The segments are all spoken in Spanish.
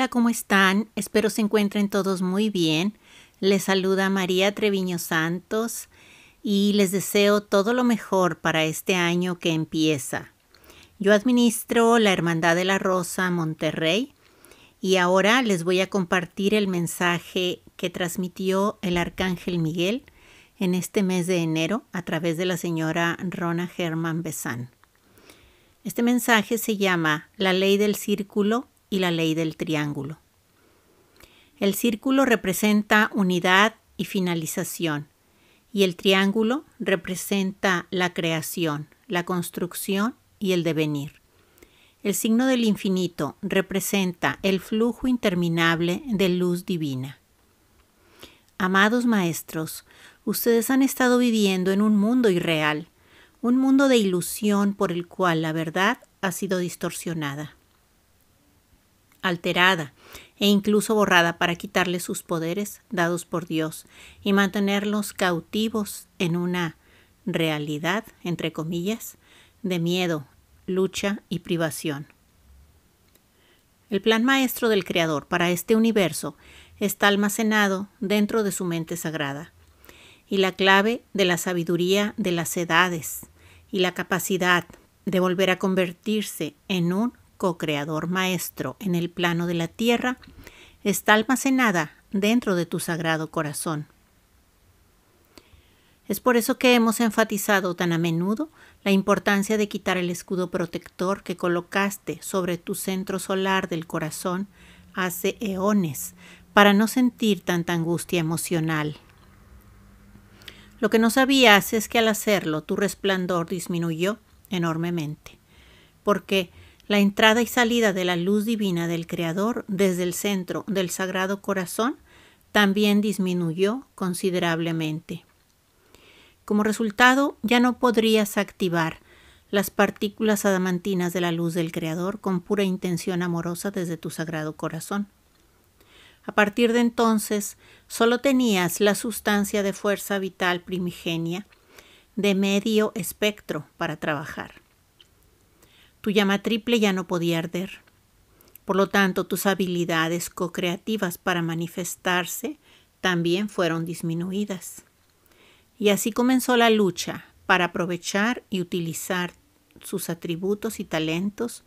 Hola, ¿cómo están? Espero se encuentren todos muy bien. Les saluda María Treviño Santos y les deseo todo lo mejor para este año que empieza. Yo administro la Hermandad de la Rosa Monterrey y ahora les voy a compartir el mensaje que transmitió el Arcángel Miguel en este mes de enero a través de la señora Rona Germán Besán. Este mensaje se llama La ley del círculo y la ley del triángulo. El círculo representa unidad y finalización y el triángulo representa la creación, la construcción y el devenir. El signo del infinito representa el flujo interminable de luz divina. Amados maestros, ustedes han estado viviendo en un mundo irreal, un mundo de ilusión por el cual la verdad ha sido distorsionada alterada e incluso borrada para quitarle sus poderes dados por Dios y mantenerlos cautivos en una realidad, entre comillas, de miedo, lucha y privación. El plan maestro del Creador para este universo está almacenado dentro de su mente sagrada y la clave de la sabiduría de las edades y la capacidad de volver a convertirse en un co-creador maestro en el plano de la tierra, está almacenada dentro de tu sagrado corazón. Es por eso que hemos enfatizado tan a menudo la importancia de quitar el escudo protector que colocaste sobre tu centro solar del corazón hace eones para no sentir tanta angustia emocional. Lo que no sabías es que al hacerlo tu resplandor disminuyó enormemente, porque la entrada y salida de la luz divina del Creador desde el centro del Sagrado Corazón también disminuyó considerablemente. Como resultado, ya no podrías activar las partículas adamantinas de la luz del Creador con pura intención amorosa desde tu Sagrado Corazón. A partir de entonces, solo tenías la sustancia de fuerza vital primigenia de medio espectro para trabajar. Tu llama triple ya no podía arder. Por lo tanto, tus habilidades co-creativas para manifestarse también fueron disminuidas. Y así comenzó la lucha para aprovechar y utilizar sus atributos y talentos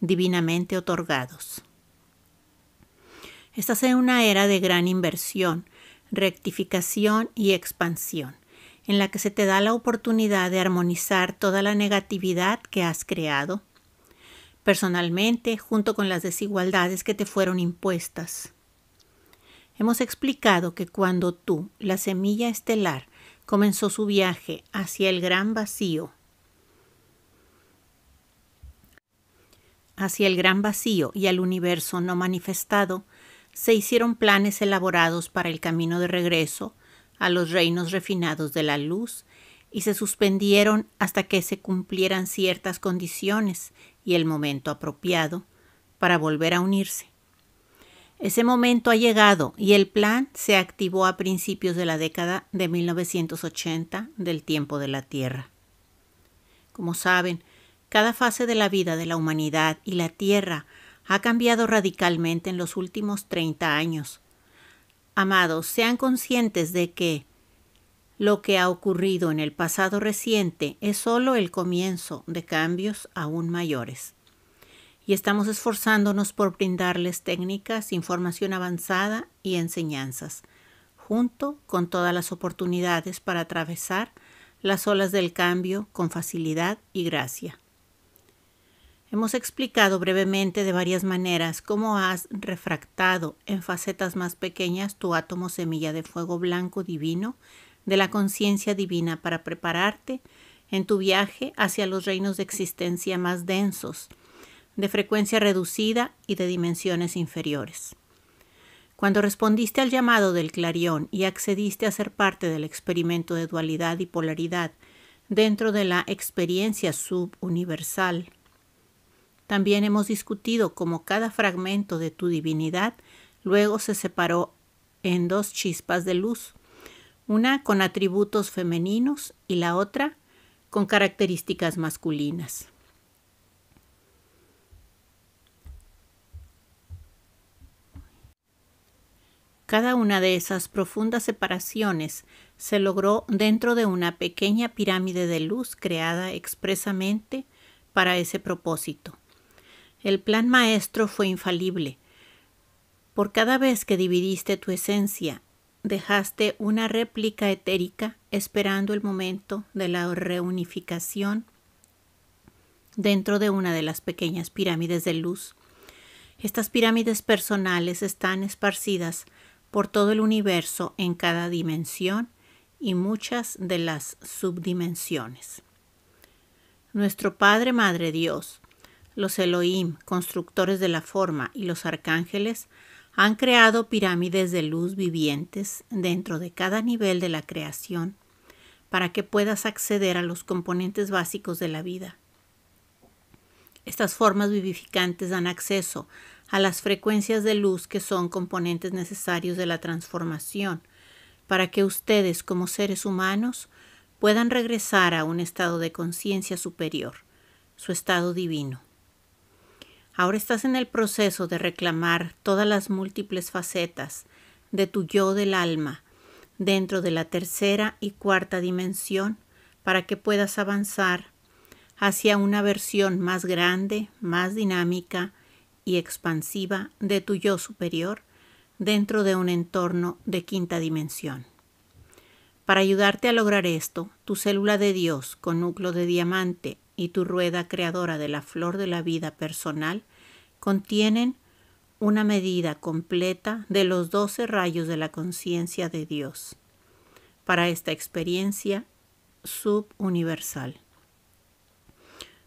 divinamente otorgados. Esta en una era de gran inversión, rectificación y expansión, en la que se te da la oportunidad de armonizar toda la negatividad que has creado personalmente junto con las desigualdades que te fueron impuestas. Hemos explicado que cuando tú, la semilla estelar, comenzó su viaje hacia el gran vacío, hacia el gran vacío y al universo no manifestado, se hicieron planes elaborados para el camino de regreso a los reinos refinados de la luz y se suspendieron hasta que se cumplieran ciertas condiciones y el momento apropiado para volver a unirse. Ese momento ha llegado y el plan se activó a principios de la década de 1980 del tiempo de la Tierra. Como saben, cada fase de la vida de la humanidad y la Tierra ha cambiado radicalmente en los últimos 30 años. Amados, sean conscientes de que lo que ha ocurrido en el pasado reciente es solo el comienzo de cambios aún mayores. Y estamos esforzándonos por brindarles técnicas, información avanzada y enseñanzas, junto con todas las oportunidades para atravesar las olas del cambio con facilidad y gracia. Hemos explicado brevemente de varias maneras cómo has refractado en facetas más pequeñas tu átomo semilla de fuego blanco divino de la conciencia divina para prepararte en tu viaje hacia los reinos de existencia más densos, de frecuencia reducida y de dimensiones inferiores. Cuando respondiste al llamado del clarión y accediste a ser parte del experimento de dualidad y polaridad dentro de la experiencia subuniversal, también hemos discutido cómo cada fragmento de tu divinidad luego se separó en dos chispas de luz una con atributos femeninos y la otra con características masculinas. Cada una de esas profundas separaciones se logró dentro de una pequeña pirámide de luz creada expresamente para ese propósito. El plan maestro fue infalible. Por cada vez que dividiste tu esencia dejaste una réplica etérica esperando el momento de la reunificación dentro de una de las pequeñas pirámides de luz. Estas pirámides personales están esparcidas por todo el universo en cada dimensión y muchas de las subdimensiones. Nuestro Padre Madre Dios, los Elohim, constructores de la forma, y los arcángeles han creado pirámides de luz vivientes dentro de cada nivel de la creación para que puedas acceder a los componentes básicos de la vida. Estas formas vivificantes dan acceso a las frecuencias de luz que son componentes necesarios de la transformación para que ustedes como seres humanos puedan regresar a un estado de conciencia superior, su estado divino. Ahora estás en el proceso de reclamar todas las múltiples facetas de tu yo del alma dentro de la tercera y cuarta dimensión para que puedas avanzar hacia una versión más grande, más dinámica y expansiva de tu yo superior dentro de un entorno de quinta dimensión. Para ayudarte a lograr esto, tu célula de Dios con núcleo de diamante y tu rueda creadora de la flor de la vida personal contienen una medida completa de los doce rayos de la conciencia de Dios para esta experiencia subuniversal.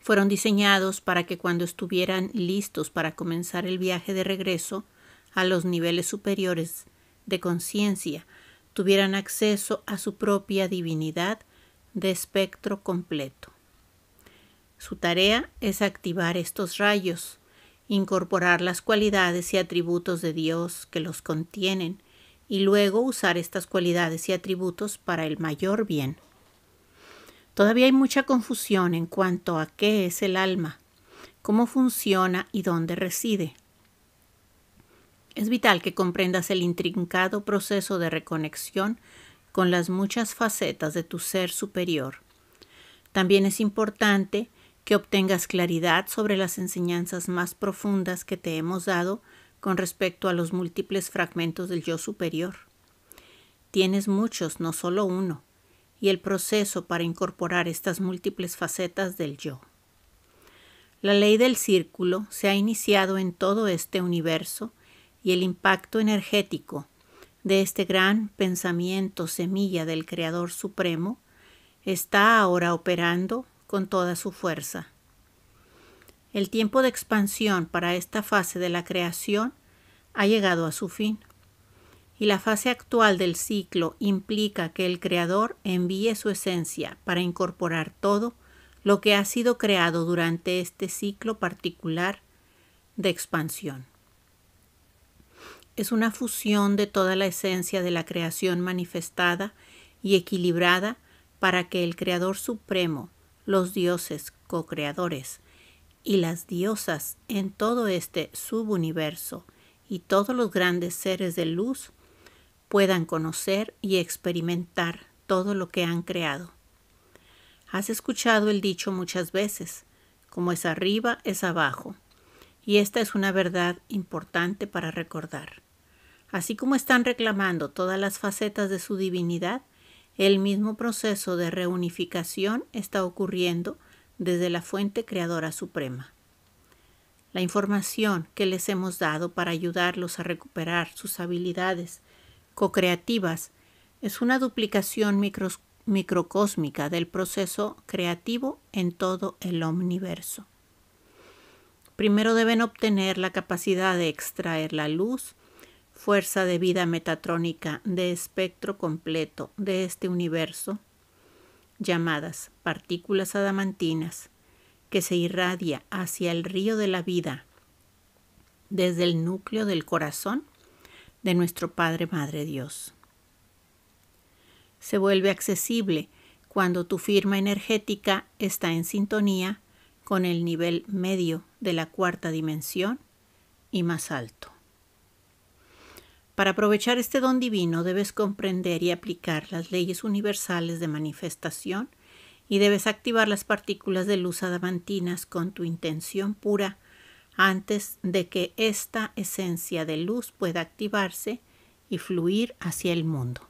Fueron diseñados para que cuando estuvieran listos para comenzar el viaje de regreso a los niveles superiores de conciencia, tuvieran acceso a su propia divinidad de espectro completo. Su tarea es activar estos rayos, incorporar las cualidades y atributos de Dios que los contienen y luego usar estas cualidades y atributos para el mayor bien. Todavía hay mucha confusión en cuanto a qué es el alma, cómo funciona y dónde reside. Es vital que comprendas el intrincado proceso de reconexión con las muchas facetas de tu ser superior. También es importante que obtengas claridad sobre las enseñanzas más profundas que te hemos dado con respecto a los múltiples fragmentos del yo superior. Tienes muchos, no solo uno, y el proceso para incorporar estas múltiples facetas del yo. La ley del círculo se ha iniciado en todo este universo y el impacto energético de este gran pensamiento semilla del Creador Supremo está ahora operando con toda su fuerza. El tiempo de expansión para esta fase de la creación ha llegado a su fin y la fase actual del ciclo implica que el Creador envíe su esencia para incorporar todo lo que ha sido creado durante este ciclo particular de expansión. Es una fusión de toda la esencia de la creación manifestada y equilibrada para que el Creador Supremo los dioses co-creadores y las diosas en todo este subuniverso y todos los grandes seres de luz puedan conocer y experimentar todo lo que han creado. Has escuchado el dicho muchas veces, como es arriba es abajo, y esta es una verdad importante para recordar. Así como están reclamando todas las facetas de su divinidad, el mismo proceso de reunificación está ocurriendo desde la fuente creadora suprema. La información que les hemos dado para ayudarlos a recuperar sus habilidades co-creativas es una duplicación microcósmica del proceso creativo en todo el omniverso. Primero deben obtener la capacidad de extraer la luz fuerza de vida metatrónica de espectro completo de este universo, llamadas partículas adamantinas, que se irradia hacia el río de la vida desde el núcleo del corazón de nuestro Padre Madre Dios. Se vuelve accesible cuando tu firma energética está en sintonía con el nivel medio de la cuarta dimensión y más alto. Para aprovechar este don divino debes comprender y aplicar las leyes universales de manifestación y debes activar las partículas de luz adamantinas con tu intención pura antes de que esta esencia de luz pueda activarse y fluir hacia el mundo.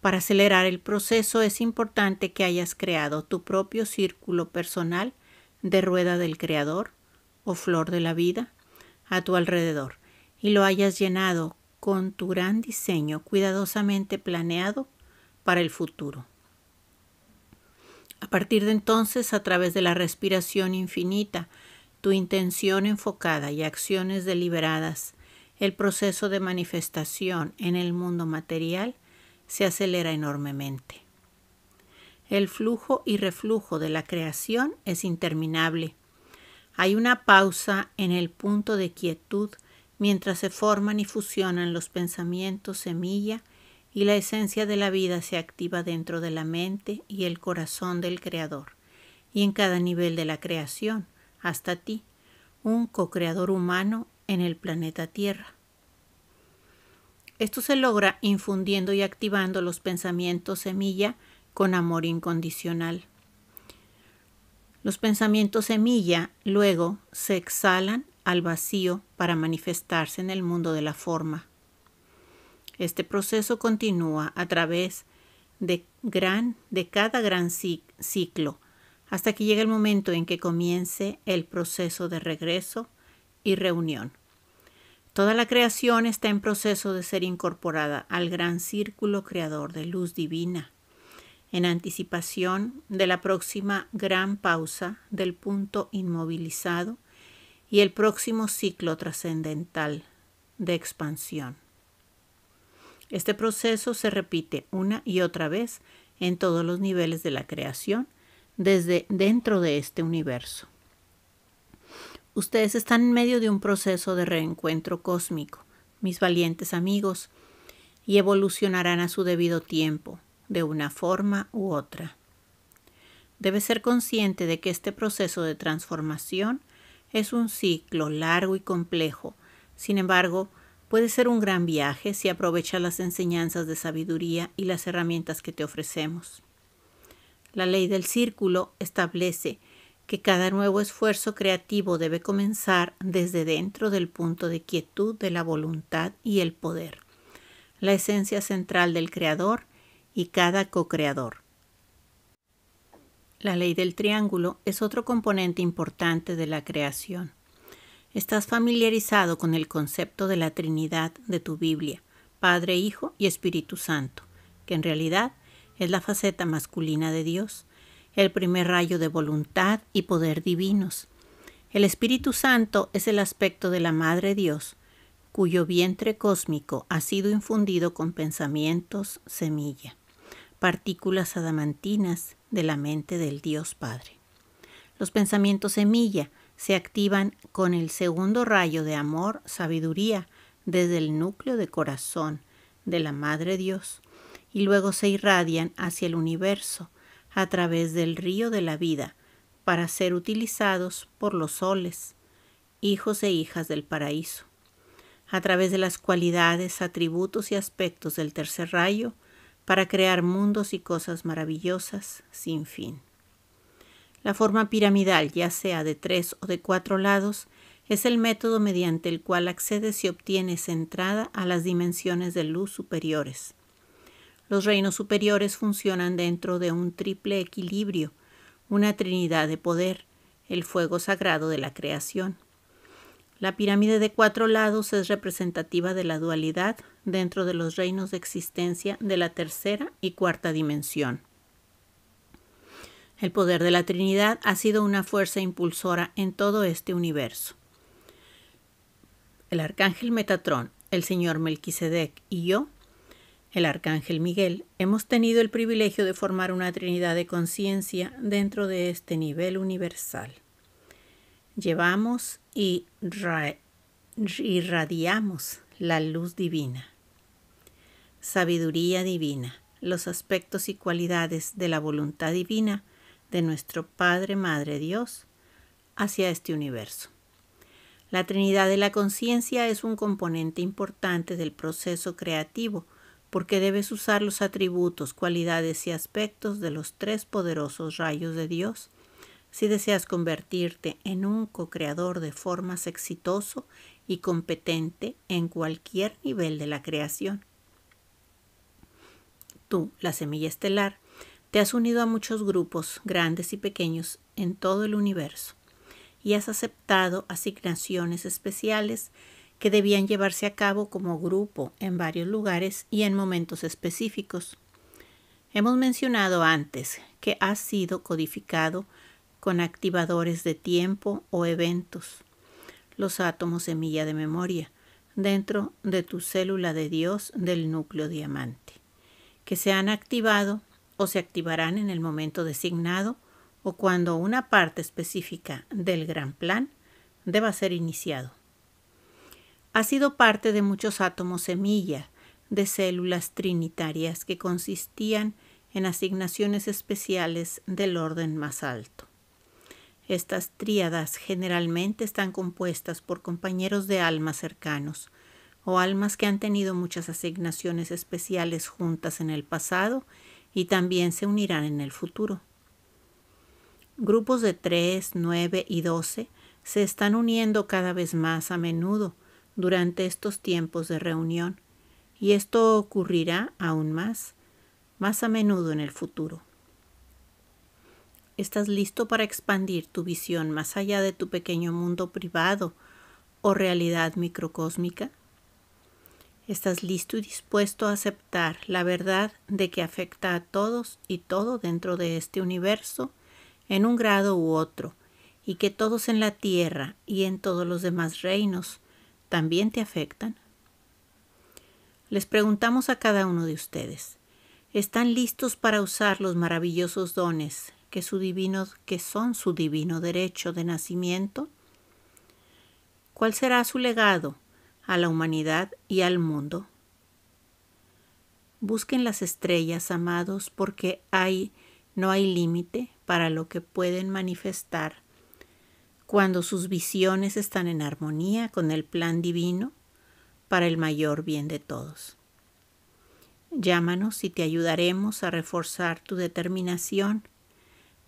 Para acelerar el proceso es importante que hayas creado tu propio círculo personal de rueda del creador o flor de la vida a tu alrededor y lo hayas llenado con tu gran diseño cuidadosamente planeado para el futuro. A partir de entonces, a través de la respiración infinita, tu intención enfocada y acciones deliberadas, el proceso de manifestación en el mundo material se acelera enormemente. El flujo y reflujo de la creación es interminable. Hay una pausa en el punto de quietud mientras se forman y fusionan los pensamientos semilla y la esencia de la vida se activa dentro de la mente y el corazón del Creador, y en cada nivel de la creación, hasta ti, un co-creador humano en el planeta Tierra. Esto se logra infundiendo y activando los pensamientos semilla con amor incondicional. Los pensamientos semilla luego se exhalan al vacío para manifestarse en el mundo de la forma. Este proceso continúa a través de, de cada gran ciclo hasta que llega el momento en que comience el proceso de regreso y reunión. Toda la creación está en proceso de ser incorporada al gran círculo creador de luz divina, en anticipación de la próxima gran pausa del punto inmovilizado y el próximo ciclo trascendental de expansión. Este proceso se repite una y otra vez en todos los niveles de la creación desde dentro de este universo. Ustedes están en medio de un proceso de reencuentro cósmico, mis valientes amigos, y evolucionarán a su debido tiempo, de una forma u otra. Debe ser consciente de que este proceso de transformación es un ciclo largo y complejo. Sin embargo, puede ser un gran viaje si aprovechas las enseñanzas de sabiduría y las herramientas que te ofrecemos. La ley del círculo establece que cada nuevo esfuerzo creativo debe comenzar desde dentro del punto de quietud de la voluntad y el poder, la esencia central del creador y cada co-creador. La ley del triángulo es otro componente importante de la creación. Estás familiarizado con el concepto de la Trinidad de tu Biblia, Padre, Hijo y Espíritu Santo, que en realidad es la faceta masculina de Dios, el primer rayo de voluntad y poder divinos. El Espíritu Santo es el aspecto de la Madre Dios, cuyo vientre cósmico ha sido infundido con pensamientos, semilla, partículas adamantinas, de la mente del Dios Padre. Los pensamientos semilla se activan con el segundo rayo de amor, sabiduría, desde el núcleo de corazón de la Madre Dios, y luego se irradian hacia el universo a través del río de la vida para ser utilizados por los soles, hijos e hijas del paraíso. A través de las cualidades, atributos y aspectos del tercer rayo, para crear mundos y cosas maravillosas sin fin. La forma piramidal, ya sea de tres o de cuatro lados, es el método mediante el cual accedes y obtienes entrada a las dimensiones de luz superiores. Los reinos superiores funcionan dentro de un triple equilibrio, una trinidad de poder, el fuego sagrado de la creación. La pirámide de cuatro lados es representativa de la dualidad dentro de los reinos de existencia de la tercera y cuarta dimensión. El poder de la Trinidad ha sido una fuerza impulsora en todo este universo. El arcángel Metatrón, el señor Melquisedec y yo, el arcángel Miguel, hemos tenido el privilegio de formar una Trinidad de conciencia dentro de este nivel universal. Llevamos y irradiamos la luz divina. Sabiduría divina, los aspectos y cualidades de la voluntad divina de nuestro Padre, Madre Dios, hacia este universo. La Trinidad de la Conciencia es un componente importante del proceso creativo porque debes usar los atributos, cualidades y aspectos de los tres poderosos rayos de Dios si deseas convertirte en un co-creador de formas exitoso y competente en cualquier nivel de la creación. Tú, la semilla estelar, te has unido a muchos grupos, grandes y pequeños, en todo el universo, y has aceptado asignaciones especiales que debían llevarse a cabo como grupo en varios lugares y en momentos específicos. Hemos mencionado antes que has sido codificado con activadores de tiempo o eventos, los átomos semilla de memoria, dentro de tu célula de Dios del núcleo diamante, que se han activado o se activarán en el momento designado o cuando una parte específica del gran plan deba ser iniciado. Ha sido parte de muchos átomos semilla de células trinitarias que consistían en asignaciones especiales del orden más alto. Estas tríadas generalmente están compuestas por compañeros de almas cercanos o almas que han tenido muchas asignaciones especiales juntas en el pasado y también se unirán en el futuro. Grupos de 3, 9 y 12 se están uniendo cada vez más a menudo durante estos tiempos de reunión y esto ocurrirá aún más, más a menudo en el futuro. ¿Estás listo para expandir tu visión más allá de tu pequeño mundo privado o realidad microcósmica? ¿Estás listo y dispuesto a aceptar la verdad de que afecta a todos y todo dentro de este universo en un grado u otro, y que todos en la Tierra y en todos los demás reinos también te afectan? Les preguntamos a cada uno de ustedes, ¿están listos para usar los maravillosos dones, que, su divino, que son su divino derecho de nacimiento? ¿Cuál será su legado a la humanidad y al mundo? Busquen las estrellas, amados, porque hay, no hay límite para lo que pueden manifestar cuando sus visiones están en armonía con el plan divino para el mayor bien de todos. Llámanos y te ayudaremos a reforzar tu determinación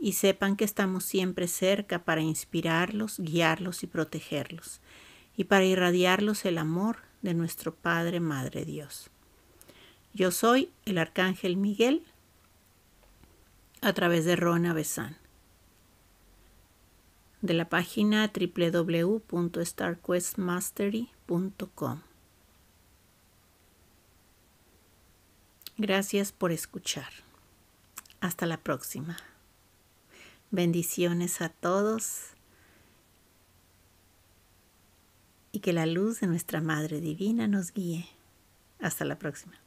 y sepan que estamos siempre cerca para inspirarlos, guiarlos y protegerlos, y para irradiarlos el amor de nuestro Padre Madre Dios. Yo soy el Arcángel Miguel a través de Rona Besán, de la página www.starquestmastery.com. Gracias por escuchar. Hasta la próxima. Bendiciones a todos y que la luz de nuestra Madre Divina nos guíe. Hasta la próxima.